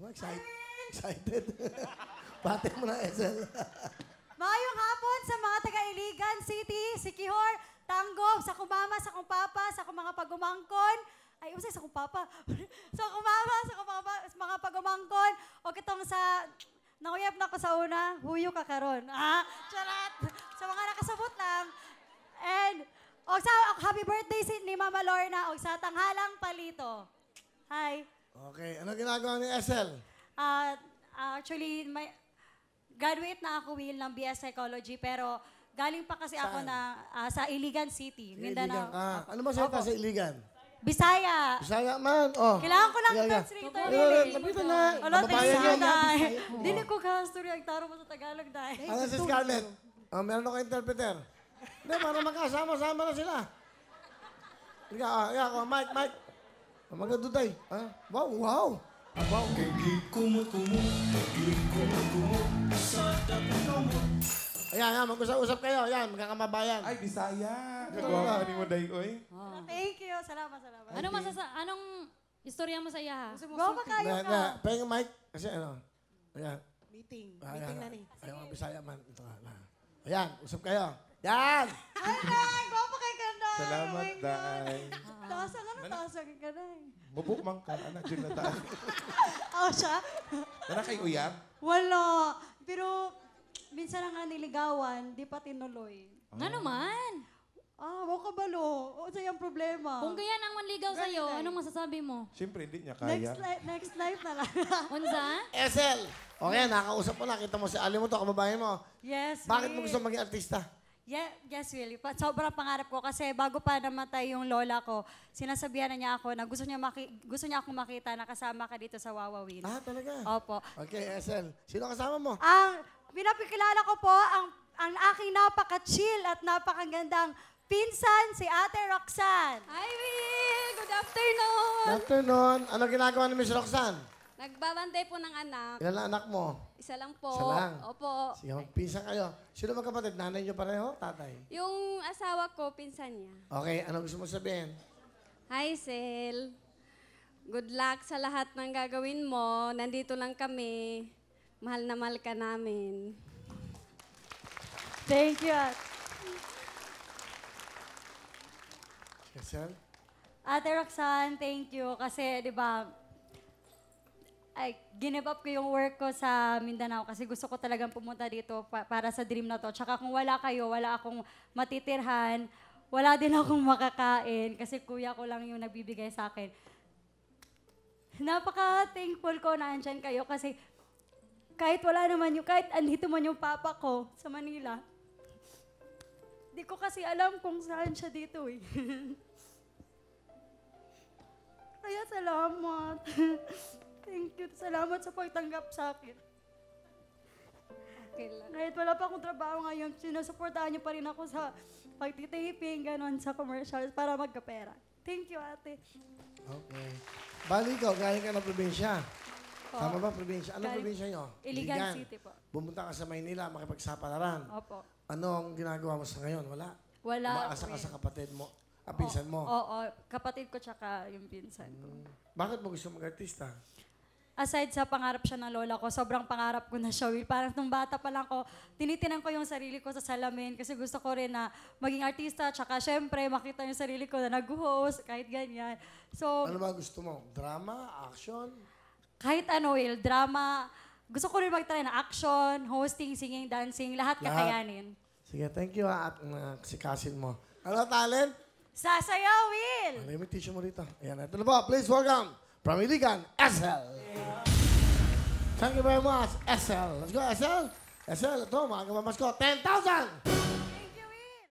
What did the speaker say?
Ako, excited. excited. Bate mo na, Ezel. Maayong hapon sa mga taga-Iligan City, si Kihor, Tanggol, sa kumama, sa kong papa, sa mga pagumangkon, ay, usay sa kong papa. sa kumama, sa kumama, sa mga pagumangkon, o kitong sa Nakuyap na ko sa una, huyo ka karon. Ah, charot. Sa mga nakasabot lang. And, og sa, happy birthday si, ni Mama Lorna, og sa tanghalang palito. Hi. Okay. Ano ginagawa ni SL? Uh, ah, actually, may, graduate na ako, Will, ng BS Psychology, pero galing pa kasi Saan? ako na uh, sa Iligan City, Mindanao. Iligan ka. Ah, ano ba salita sa Iligan? Bisaya. Bisaya man. Oh. Kailangan ko lang yeah, translator. Yeah. Really. Lapitan na. Wala, Bisaya na. Oh. Dili ko ka story ang taro mo sa Tagalog dahil. Ano si Scarlett? Oh, meron ako interpreter. Hindi, para magkasama-sama na sila. Ikaw, ako, Mike, Mike. Mga day. Ah, wow, wow. Ah, wow. Ayan, ayan, mag-usap-usap kayo. Ayan, mga kamabayan. Ay, Bisaya. Kagawa ka ni Waday, oy. Ah. Thank you. Salamat, salamat. Anong masasa... Anong istorya mo sa iya, ha? Go pa kayo Na, na, ka. mic. Kasi ano, ayan. Meeting. Meeting na ni. Ayan, mga Bisaya man. Ito, na. Ayan, usap kayo. Yan! Ay, go Salamat, Dai. Day. Tasang ka na, tasang ka na eh. Mabukmang ka, anak, dyan na tayo. Oh, ako siya? Wala kay uyap? Wala. Pero, minsan lang nga niligawan, di pa tinuloy. Oh. Nga naman. Ah, wala ka balo. O, sa problema. Kung ganyan ang manligaw Ganyan sa'yo, eh. anong masasabi mo? Siyempre, hindi niya kaya. Next, li- next life na lang. Unza? SL! Okay, nakausap mo na. Kita mo si Ali mo to, kababayan mo. yes, Bakit mo gusto maging artista? Yeah, yes, Willie. Pa- sobrang pangarap ko kasi bago pa namatay yung lola ko, sinasabihan na niya ako na gusto niya, maki- gusto niya akong makita na kasama ka dito sa Wawa Willie. Ah, talaga? Opo. Okay, SL. Sino kasama mo? Ang ah, pinapikilala ko po ang ang aking napaka-chill at napakagandang pinsan, si Ate Roxanne. Hi, Will! Good afternoon! Good afternoon. Ano ginagawa ni Miss Roxanne? Nagbabanday po ng anak. Ilan ang anak mo? Isa lang po. Isa lang? Opo. Sige, pinsan kayo. Sino magkapatid? Nanay niyo pareho? Tatay? Yung asawa ko, pinsan niya. Okay, ano gusto mo sabihin? Hi, Sel. Good luck sa lahat ng gagawin mo. Nandito lang kami. Mahal na mahal ka namin. Thank you, Ate. Yes, Sel? Ate Roxanne, thank you. Kasi, di ba, ay, give up ko yung work ko sa Mindanao kasi gusto ko talagang pumunta dito pa- para sa dream na to. Tsaka kung wala kayo, wala akong matitirhan, wala din akong makakain kasi kuya ko lang yung nagbibigay sa akin. Napaka-thankful ko na andyan kayo kasi kahit wala naman yung, kahit andito man yung papa ko sa Manila, di ko kasi alam kung saan siya dito eh. Kaya salamat. Thank you. Salamat sa pagtanggap sa akin. Okay lang. Kahit wala pa akong trabaho ngayon, sinusuportahan niyo pa rin ako sa pagtitaping, ganon, sa commercials para magkapera. Thank you, ate. Okay. Bali ko, galing ka ng probinsya. Po. Tama ba, probinsya? Anong Galing- probinsya nyo? Iligan City po. Bumunta ka sa Maynila, makipagsapalaran. Opo. Anong ginagawa mo sa ngayon? Wala? Wala Maasa ka sa kapatid mo, apisan ah, mo. Oo, kapatid ko tsaka yung pinsan ko. Hmm. Bakit mo gusto mag-artista? aside sa pangarap siya ng lola ko, sobrang pangarap ko na siya, Will. Parang nung bata pa lang ko, tinitinan ko yung sarili ko sa salamin kasi gusto ko rin na maging artista, tsaka syempre makita yung sarili ko na nag-host, kahit ganyan. So, Ano ba gusto mo? Drama? Action? kahit ano, Will, drama, gusto ko rin mag-try na action, hosting, singing, dancing, lahat, Lahat. kakayanin. Sige, thank you ha, ah, at uh, sikasin mo. Ano talent? Sasayaw, Will! Ano yung tissue mo rito? Ayan, ito na po. Please welcome from Iligan, SL. Thank you very much, SL. Let's go, SL. SL, toma, makakabang mas ko. 10,000!